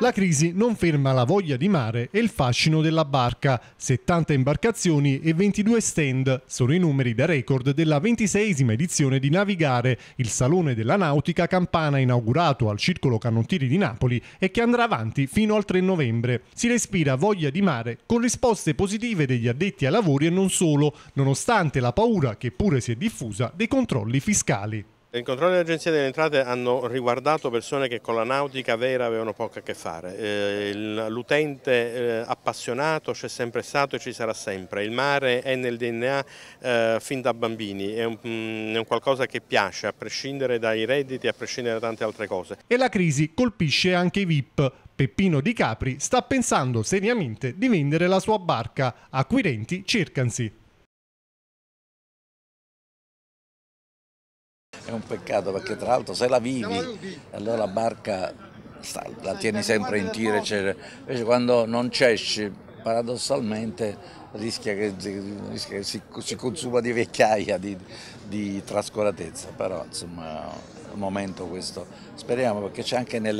La crisi non ferma la voglia di mare e il fascino della barca. 70 imbarcazioni e 22 stand sono i numeri da record della 26esima edizione di Navigare, il salone della nautica campana inaugurato al Circolo Canottieri di Napoli e che andrà avanti fino al 3 novembre. Si respira voglia di mare con risposte positive degli addetti ai lavori e non solo, nonostante la paura che pure si è diffusa dei controlli fiscali. I controlli dell'Agenzia delle Entrate hanno riguardato persone che con la nautica vera avevano poco a che fare. Eh, l'utente eh, appassionato c'è sempre stato e ci sarà sempre. Il mare è nel DNA eh, fin da bambini, mm, è un, qualcosa che piace, a prescindere dai redditi, a prescindere da tante altre cose. E la crisi colpisce anche i VIP. Peppino Di Capri sta pensando seriamente di vendere la sua barca. Acquirenti cercansi. è un peccato perché tra l'altro se la vivi allora la barca sta, la tieni sempre in tiro eccetera. invece quando non cesci paradossalmente rischia che, rischia che si, si, consuma di vecchiaia, di, di trascuratezza però insomma è un momento questo speriamo perché c'è anche nella